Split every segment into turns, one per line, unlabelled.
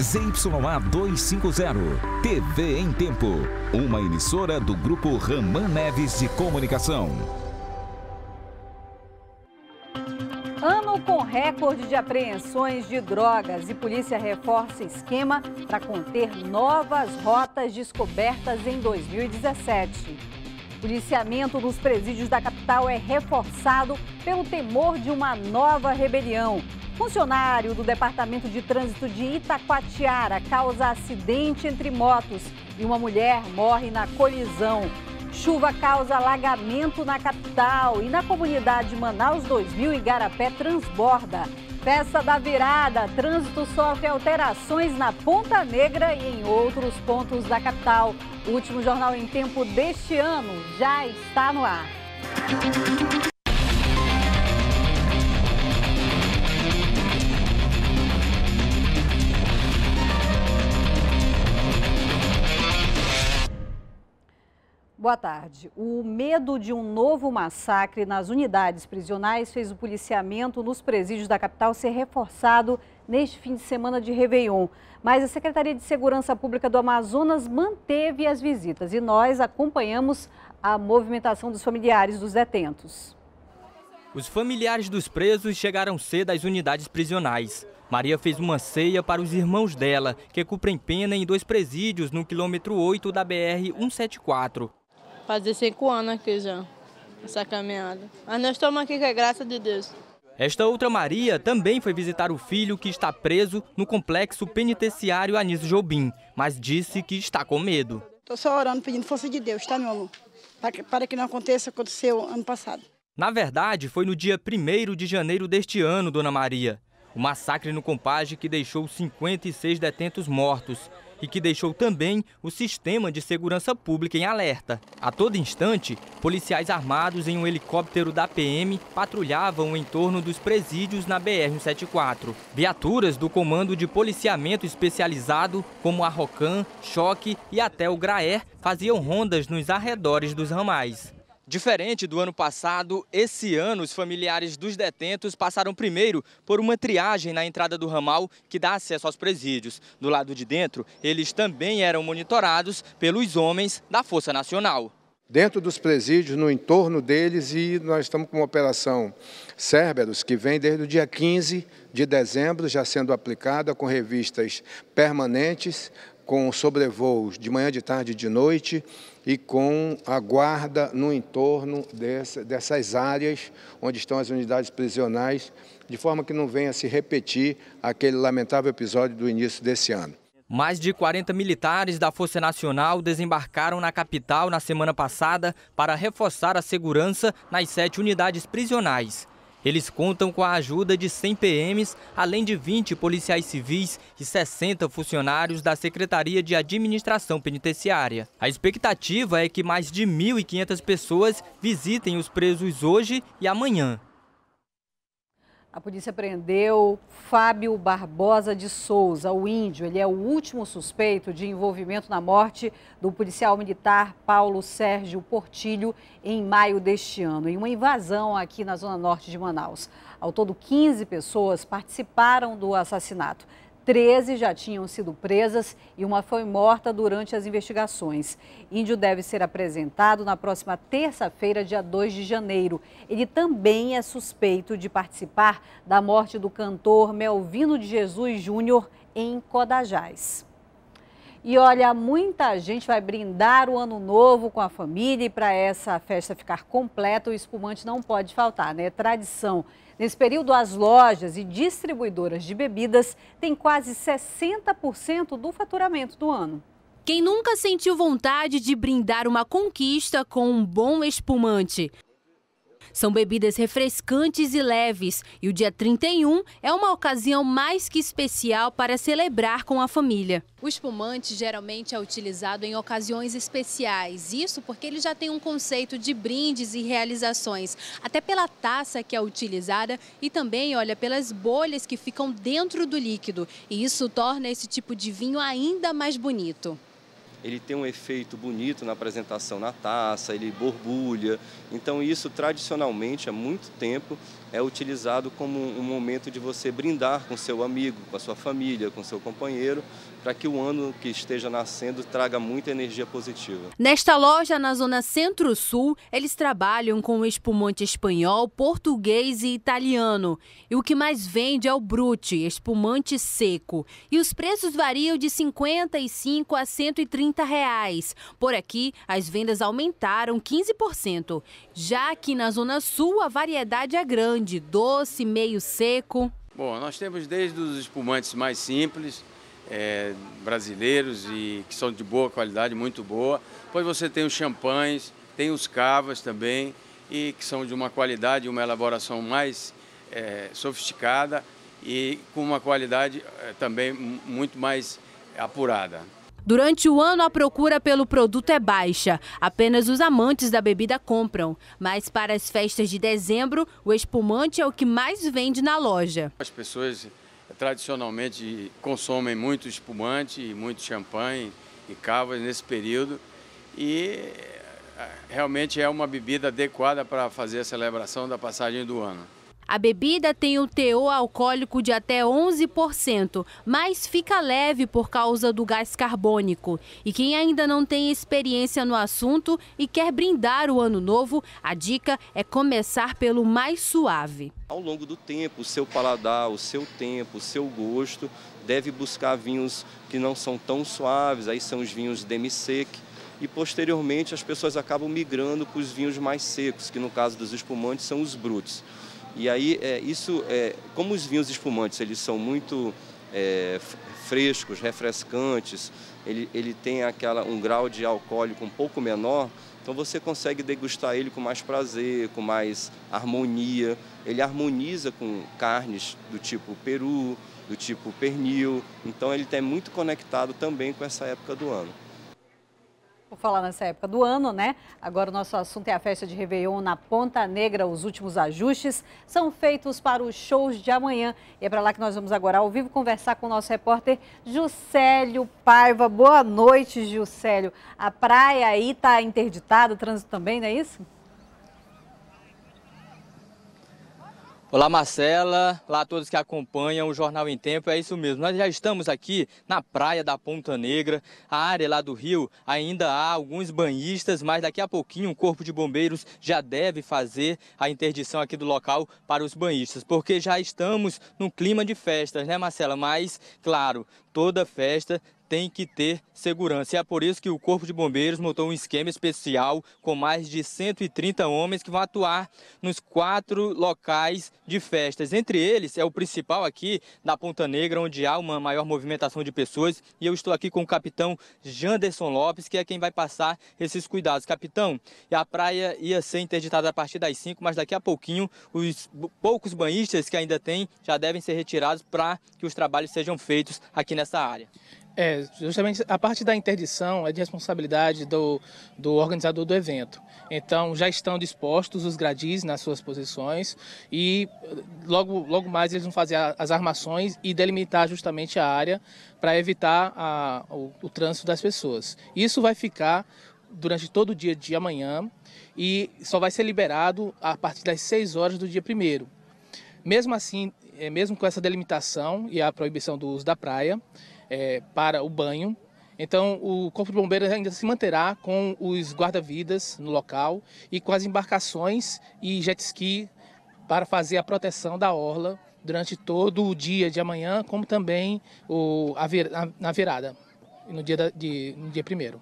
ZYA 250. TV em Tempo. Uma emissora do Grupo Raman Neves de Comunicação.
Ano com recorde de apreensões de drogas e polícia reforça esquema para conter novas rotas descobertas em 2017. O policiamento dos presídios da capital é reforçado pelo temor de uma nova rebelião. Funcionário do Departamento de Trânsito de Itacoatiara causa acidente entre motos e uma mulher morre na colisão. Chuva causa alagamento na capital e na comunidade Manaus 2000 Igarapé transborda. Festa da virada, trânsito sofre alterações na Ponta Negra e em outros pontos da capital. O último jornal em tempo deste ano já está no ar. Boa tarde. O medo de um novo massacre nas unidades prisionais fez o policiamento nos presídios da capital ser reforçado neste fim de semana de Réveillon. Mas a Secretaria de Segurança Pública do Amazonas manteve as visitas e nós acompanhamos a movimentação dos familiares dos detentos.
Os familiares dos presos chegaram cedo às unidades prisionais. Maria fez uma ceia para os irmãos dela, que cumprem pena em dois presídios no quilômetro 8 da BR-174.
Fazer cinco anos aqui já, essa caminhada. Mas nós estamos aqui com a graça de Deus.
Esta outra Maria também foi visitar o filho que está preso no complexo penitenciário Anísio Jobim, mas disse que está com medo.
Estou só orando, pedindo força de Deus, tá, meu amor? Para que, para que não aconteça o que aconteceu ano passado.
Na verdade, foi no dia 1 de janeiro deste ano, Dona Maria. O massacre no Compage que deixou 56 detentos mortos e que deixou também o sistema de segurança pública em alerta. A todo instante, policiais armados em um helicóptero da PM patrulhavam em torno dos presídios na BR-174. Viaturas do Comando de Policiamento Especializado, como a Rocan, Choque e até o Graer, faziam rondas nos arredores dos ramais. Diferente do ano passado, esse ano os familiares dos detentos passaram primeiro por uma triagem na entrada do ramal que dá acesso aos presídios. Do lado de dentro, eles também eram monitorados pelos homens da Força Nacional dentro dos presídios, no entorno deles, e nós estamos com uma operação Cerberus, que vem desde o dia 15 de dezembro, já sendo aplicada com revistas permanentes, com sobrevoos de manhã, de tarde e de noite e com a guarda no entorno dessa, dessas áreas onde estão as unidades prisionais, de forma que não venha se repetir aquele lamentável episódio do início desse ano. Mais de 40 militares da Força Nacional desembarcaram na capital na semana passada para reforçar a segurança nas sete unidades prisionais. Eles contam com a ajuda de 100 PMs, além de 20 policiais civis e 60 funcionários da Secretaria de Administração Penitenciária. A expectativa é que mais de 1.500 pessoas visitem os presos hoje e amanhã.
A polícia prendeu Fábio Barbosa de Souza, o índio. Ele é o último suspeito de envolvimento na morte do policial militar Paulo Sérgio Portilho em maio deste ano, em uma invasão aqui na zona norte de Manaus. Ao todo, 15 pessoas participaram do assassinato. 13 já tinham sido presas e uma foi morta durante as investigações. Índio deve ser apresentado na próxima terça-feira, dia 2 de janeiro. Ele também é suspeito de participar da morte do cantor Melvino de Jesus Júnior em Codajás. E olha, muita gente vai brindar o ano novo com a família e para essa festa ficar completa, o espumante não pode faltar, né? É tradição. Nesse período, as lojas e distribuidoras de bebidas
têm quase 60% do faturamento do ano. Quem nunca sentiu vontade de brindar uma conquista com um bom espumante? São bebidas refrescantes e leves, e o dia 31 é uma ocasião mais que especial para celebrar com a família. O espumante geralmente é utilizado em ocasiões especiais, isso porque ele já tem um conceito de brindes e realizações, até pela taça que é utilizada e também, olha, pelas bolhas que ficam dentro do líquido. E isso torna esse tipo de vinho ainda mais bonito
ele tem um efeito bonito na apresentação na taça, ele borbulha. Então isso tradicionalmente há muito tempo é utilizado como um momento de você brindar com seu amigo, com a sua família, com seu companheiro para que o ano que esteja nascendo traga muita energia positiva.
Nesta loja, na zona centro-sul, eles trabalham com espumante espanhol, português e italiano. E o que mais vende é o brute, espumante seco. E os preços variam de 55 a 130 reais. Por aqui, as vendas aumentaram 15%. Já aqui na zona sul, a variedade é grande, doce, meio seco. Bom, nós temos desde os espumantes mais simples, é, brasileiros e que são de boa qualidade, muito boa. Depois você tem os champanhes, tem os cavas também, e que são de uma qualidade, uma elaboração mais é, sofisticada e com uma qualidade é, também muito mais apurada. Durante o ano, a procura pelo produto é baixa. Apenas os amantes da bebida compram. Mas para as festas de dezembro, o espumante é o que mais vende na loja. As pessoas tradicionalmente consomem muito espumante, muito champanhe e cavas nesse período. E eh, realmente é uma bebida adequada para fazer a celebração da passagem do ano. A bebida tem o teor alcoólico de até 11%, mas fica leve por causa do gás carbônico. E quem ainda não tem experiência no assunto e quer brindar o ano novo, a dica é começar pelo mais suave.
Ao longo do tempo, o seu paladar, o seu tempo, o seu gosto deve buscar vinhos que não são tão suaves, aí são os vinhos demi-sec, e posteriormente as pessoas acabam migrando para os vinhos mais secos, que no caso dos espumantes são os brutos. E aí, é, isso, é, como os vinhos espumantes, eles são muito é, frescos, refrescantes, ele, ele tem aquela, um grau de alcoólico um pouco menor, então você consegue degustar ele com mais prazer, com mais harmonia. Ele harmoniza com carnes do tipo peru, do tipo pernil, então ele está muito conectado também com essa época do ano.
Por falar nessa época do ano, né? Agora o nosso assunto é a festa de Réveillon na Ponta Negra. Os últimos ajustes são feitos para os shows de amanhã. E é para lá que nós vamos agora ao vivo conversar com o nosso repórter Juscelio Paiva. Boa noite, Juscelio. A praia aí está interditada, o trânsito também, não é isso?
Olá Marcela, lá todos que acompanham o Jornal em Tempo, é isso mesmo. Nós já estamos aqui na praia da Ponta Negra, a área lá do Rio, ainda há alguns banhistas, mas daqui a pouquinho o um Corpo de Bombeiros já deve fazer a interdição aqui do local para os banhistas, porque já estamos num clima de festas, né Marcela? Mas, claro, toda festa tem que ter segurança. E é por isso que o Corpo de Bombeiros montou um esquema especial com mais de 130 homens que vão atuar nos quatro locais de festas. Entre eles é o principal aqui na Ponta Negra, onde há uma maior movimentação de pessoas. E eu estou aqui com o capitão Janderson Lopes, que é quem vai passar esses cuidados. Capitão, a praia ia ser interditada a partir das 5, mas daqui a pouquinho os poucos banhistas que ainda tem já devem ser retirados para que os trabalhos sejam feitos aqui nessa área. É, justamente a parte da interdição é de responsabilidade do, do organizador do evento. Então, já estão dispostos os gradis nas suas posições e logo, logo mais eles vão fazer as armações e delimitar justamente a área para evitar a, o, o trânsito das pessoas. Isso vai ficar durante todo o dia de amanhã e só vai ser liberado a partir das 6 horas do dia primeiro. Mesmo assim, é, mesmo com essa delimitação e a proibição do uso da praia, é, para o banho. Então, o Corpo de Bombeiros ainda se manterá com os guarda-vidas no local e com as embarcações e jet ski para fazer a proteção da orla durante todo o dia de amanhã, como também o, a a, na virada, no dia, da, de, no dia primeiro.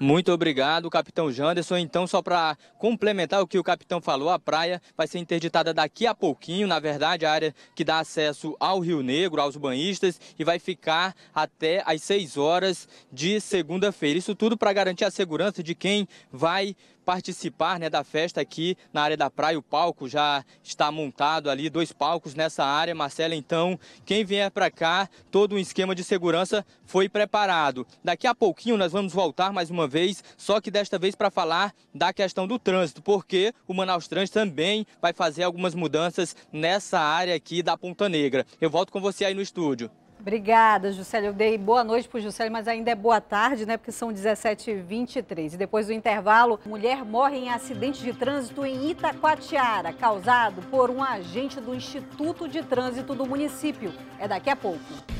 Muito obrigado, capitão Janderson. Então, só para complementar o que o capitão falou, a praia vai ser interditada daqui a pouquinho, na verdade, a área que dá acesso ao Rio Negro, aos banhistas, e vai ficar até às 6 horas de segunda-feira. Isso tudo para garantir a segurança de quem vai participar né, da festa aqui na área da praia. O palco já está montado ali, dois palcos nessa área. Marcela, então, quem vier para cá, todo um esquema de segurança foi preparado. Daqui a pouquinho nós vamos voltar mais uma vez, só que desta vez para falar da questão do trânsito, porque o Manaus Trânsito também vai fazer algumas mudanças nessa área aqui da Ponta Negra. Eu volto com você aí no estúdio.
Obrigada, Juscelio. Eu dei boa noite para o Juscelio, mas ainda é boa tarde, né? Porque são 17h23. E depois do intervalo, mulher morre em acidente de trânsito em Itacoatiara, causado por um agente do Instituto de Trânsito do município. É daqui a pouco.